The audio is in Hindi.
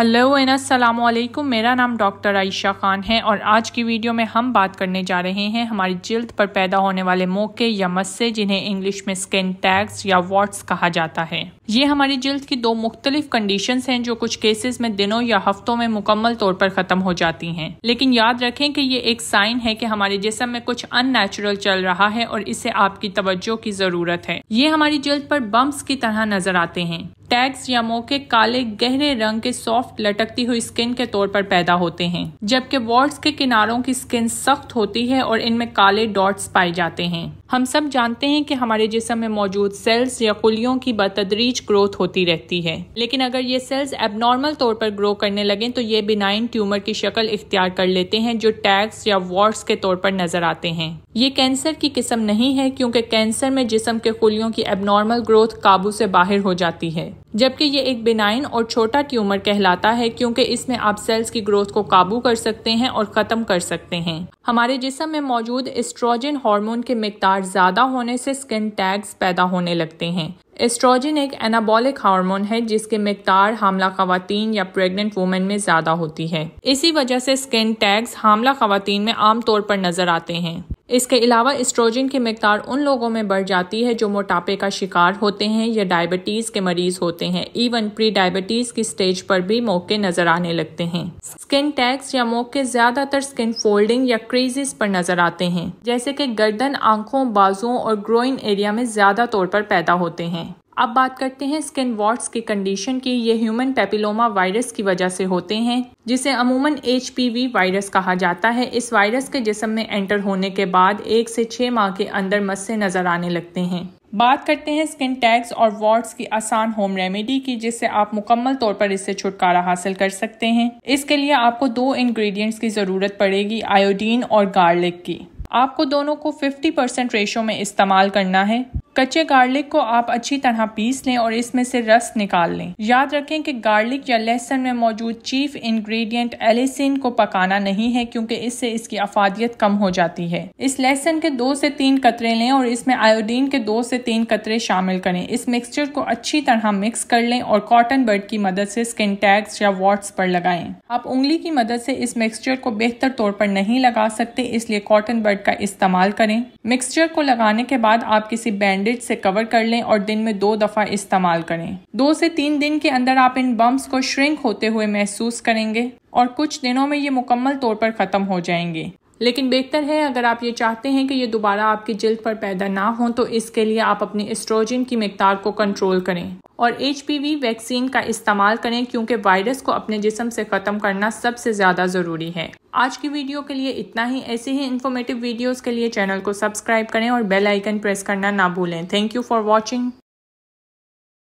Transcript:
हेलो एन असलकुम मेरा नाम डॉक्टर आयशा ख़ान है और आज की वीडियो में हम बात करने जा रहे हैं हमारी जिल्द पर पैदा होने वाले मौके या मस्से जिन्हें इंग्लिश में स्किन टैग्स या वॉट्स कहा जाता है ये हमारी जिल्द की दो मुख्तलिफ कंडीशन हैं जो कुछ केसेस में दिनों या हफ्तों में मुकम्मल तौर पर ख़त्म हो जाती हैं लेकिन याद रखें कि ये एक साइन है कि हमारे जिसम में कुछ नेचुरल चल रहा है और इसे आपकी तवज्जो की ज़रूरत है ये हमारी जल्द पर बम्प की तरह नज़र आते हैं टैग्स या मौके काले गहरे रंग के सॉफ्ट लटकती हुई स्किन के तौर पर पैदा होते हैं जबकि वॉर्ड्स के किनारों की स्किन सख्त होती है और इनमें काले डॉट्स पाए जाते हैं हम सब जानते हैं कि हमारे जिसम में मौजूद सेल्स या कुलियों की बतदरीज ग्रोथ होती रहती है लेकिन अगर ये सेल्स एबनॉर्मल तौर पर ग्रो करने लगे तो ये बिनाइन ट्यूमर की शक्ल इख्तियार कर लेते हैं जो टैग्स या वॉर्ड्स के तौर पर नजर आते हैं ये कैंसर की किस्म नहीं है क्योंकि कैंसर में जिसम के कुलियों की एबनॉर्मल ग्रोथ काबू से बाहर हो जाती है जबकि ये एक बिनाइन और छोटा ट्यूमर कहलाता है क्योंकि इसमें आप सेल्स की ग्रोथ को काबू कर सकते हैं और ख़त्म कर सकते हैं हमारे जिसम में मौजूद एस्ट्रोजन हार्मोन के मकदार ज़्यादा होने से स्किन टैग्स पैदा होने लगते हैं एस्ट्रोजन एक एनाबॉलिक हार्मोन है जिसके मकदार हामला खातन या प्रेगनेंट वुमेन में ज़्यादा होती है इसी वजह से स्किन टैग्स हामला खातन में आमतौर पर नज़र आते हैं इसके अलावा इस्ट्रोजन की मकदार उन लोगों में बढ़ जाती है जो मोटापे का शिकार होते हैं या डायबिटीज़ के मरीज होते हैं इवन प्री डायबिटीज़ की स्टेज पर भी मौके नज़र आने लगते हैं स्किन टैक्स या मौके ज़्यादातर स्किन फोल्डिंग या क्रेजेस पर नज़र आते हैं जैसे कि गर्दन आंखों बाजुओं और ग्रोइन एरिया में ज़्यादा तौर पर पैदा होते हैं अब बात करते हैं स्किन वॉट्स के कंडीशन की ये ह्यूमन पेपिलोमा वायरस की वजह से होते हैं जिसे अमूमन एच वायरस कहा जाता है इस वायरस के जिसम में एंटर होने के बाद एक से छः माह के अंदर मस्से नजर आने लगते हैं बात करते हैं स्किन टैग्स और वार्ड्स की आसान होम रेमेडी की जिससे आप मुकम्मल तौर पर इससे छुटकारा हासिल कर सकते हैं इसके लिए आपको दो इंग्रेडिएंट्स की ज़रूरत पड़ेगी आयोडीन और गार्लिक की आपको दोनों को 50 परसेंट रेशो में इस्तेमाल करना है कच्चे गार्लिक को आप अच्छी तरह पीस लें और इसमें से रस निकाल लें याद रखें कि गार्लिक या लहसुन में मौजूद चीफ इंग्रेडिएंट एलिसिन को पकाना नहीं है क्योंकि इससे इसकी अफादियत कम हो जाती है इस लहसुन के दो से तीन कतरे लें और इसमें आयोडीन के दो से तीन कतरे शामिल करें इस मिक्सचर को अच्छी तरह मिक्स कर लें और कॉटन बर्ड की मदद से स्किन टैग्स या वॉट्स पर लगाए आप उंगली की मदद से इस मिक्सचर को बेहतर तौर पर नहीं लगा सकते इसलिए कॉटन बर्ड का इस्तेमाल करें मिक्सचर को लगाने के बाद आप किसी बैंडेज बैंडेज से कवर कर लें और दिन में दो दफा इस्तेमाल करें दो से तीन दिन के अंदर आप इन बम्प्स को श्रिंक होते हुए महसूस करेंगे और कुछ दिनों में ये मुकम्मल तौर पर ख़त्म हो जाएंगे लेकिन बेहतर है अगर आप ये चाहते हैं कि ये दोबारा आपकी जल्द पर पैदा ना हो तो इसके लिए आप अपनी एस्ट्रोजन की मकदार को कंट्रोल करें और एच वैक्सीन का इस्तेमाल करें क्योंकि वायरस को अपने जिसम से ख़त्म करना सबसे ज़्यादा ज़रूरी है आज की वीडियो के लिए इतना ही ऐसे ही इन्फॉर्मेटिव वीडियोस के लिए चैनल को सब्सक्राइब करें और बेल आइकन प्रेस करना ना भूलें थैंक यू फॉर वॉचिंग